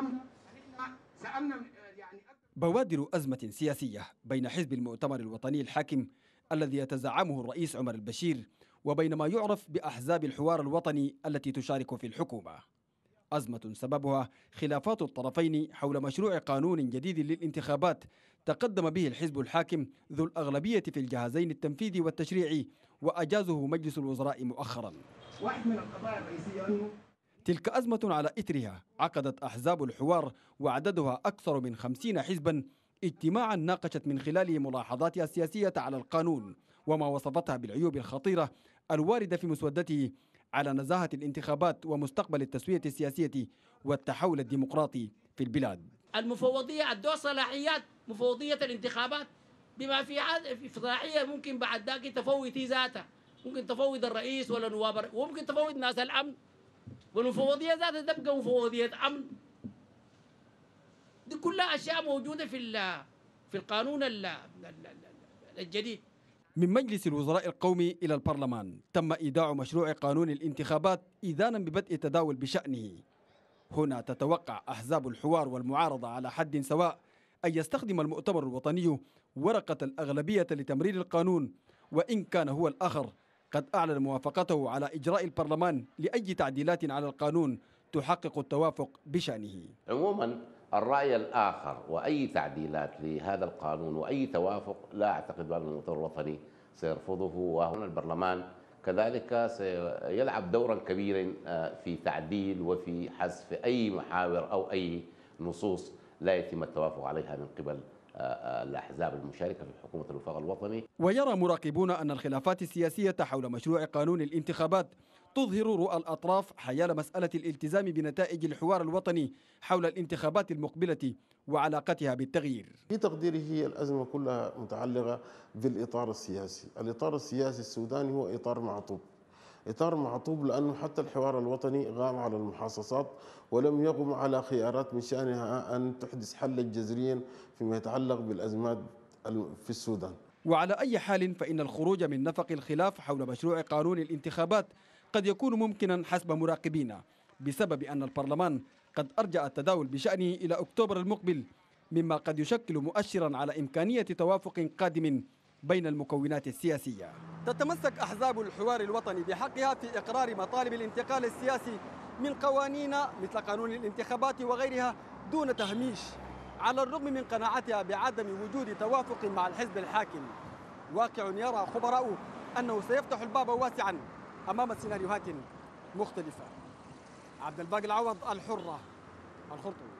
سالنا آه، يعني بوادر ازمه سياسيه بين حزب المؤتمر الوطني الحاكم الذي يتزعمه الرئيس عمر البشير وبين ما يعرف باحزاب الحوار الوطني التي تشارك في الحكومه. ازمه سببها خلافات الطرفين حول مشروع قانون جديد للانتخابات تقدم به الحزب الحاكم ذو الاغلبيه في الجهازين التنفيذي والتشريعي واجازه مجلس الوزراء مؤخرا. واحد من القضايا الرئيسيه انه تلك أزمة على إثرها عقدت أحزاب الحوار وعددها أكثر من خمسين حزبا اجتماعا ناقشت من خلاله ملاحظاتها السياسية على القانون وما وصفتها بالعيوب الخطيرة الواردة في مسودته على نزاهة الانتخابات ومستقبل التسوية السياسية والتحول الديمقراطي في البلاد المفوضية عدوا صلاحيات مفوضية الانتخابات بما في صلاحية ممكن بعد ذاك تفوتي ذاتها ممكن تفوض الرئيس ولا نواب وممكن تفوض ناس الأمن والمفوضية ذاتها تبقى مفوضية أمن دي كلها أشياء موجودة في في القانون الجديد من مجلس الوزراء القومي إلى البرلمان تم إيداع مشروع قانون الانتخابات إذانا ببدء تداول بشأنه هنا تتوقع أحزاب الحوار والمعارضة على حد سواء أن يستخدم المؤتمر الوطني ورقة الأغلبية لتمرير القانون وإن كان هو الآخر قد أعلن موافقته على إجراء البرلمان لأي تعديلات على القانون تحقق التوافق بشأنه عموما الرأي الآخر وأي تعديلات لهذا القانون وأي توافق لا أعتقد أن المؤتمر الوطني سيرفضه وهنا البرلمان كذلك سيلعب دورا كبيرا آه، في تعديل وفي حذف أي محاور أو أي نصوص لا يتم التوافق عليها من قبل آه، آه، الأحزاب المشاركة في حكومة الوفاق الوطني ويرى مراقبون أن الخلافات السياسية حول مشروع قانون الانتخابات تظهر رؤى الأطراف حيال مسألة الالتزام بنتائج الحوار الوطني حول الانتخابات المقبلة وعلاقتها بالتغيير في تقديري هي الأزمة كلها متعلقة بالإطار السياسي الإطار السياسي السوداني هو إطار معطوب إطار معطوب لأنه حتى الحوار الوطني غام على المحاصصات ولم يقم على خيارات من شأنها أن تحدث حلا جذريا فيما يتعلق بالأزمات في السودان وعلى أي حال فإن الخروج من نفق الخلاف حول مشروع قانون الانتخابات قد يكون ممكنا حسب مراقبينا بسبب أن البرلمان قد أرجع التداول بشأنه إلى أكتوبر المقبل مما قد يشكل مؤشرا على إمكانية توافق قادم بين المكونات السياسية تتمسك أحزاب الحوار الوطني بحقها في إقرار مطالب الانتقال السياسي من قوانين مثل قانون الانتخابات وغيرها دون تهميش على الرغم من قناعتها بعدم وجود توافق مع الحزب الحاكم واقع يرى خبراء أنه سيفتح الباب واسعا أمام سيناريوهات مختلفة عبد الباقي العوض الحرة الخرطوم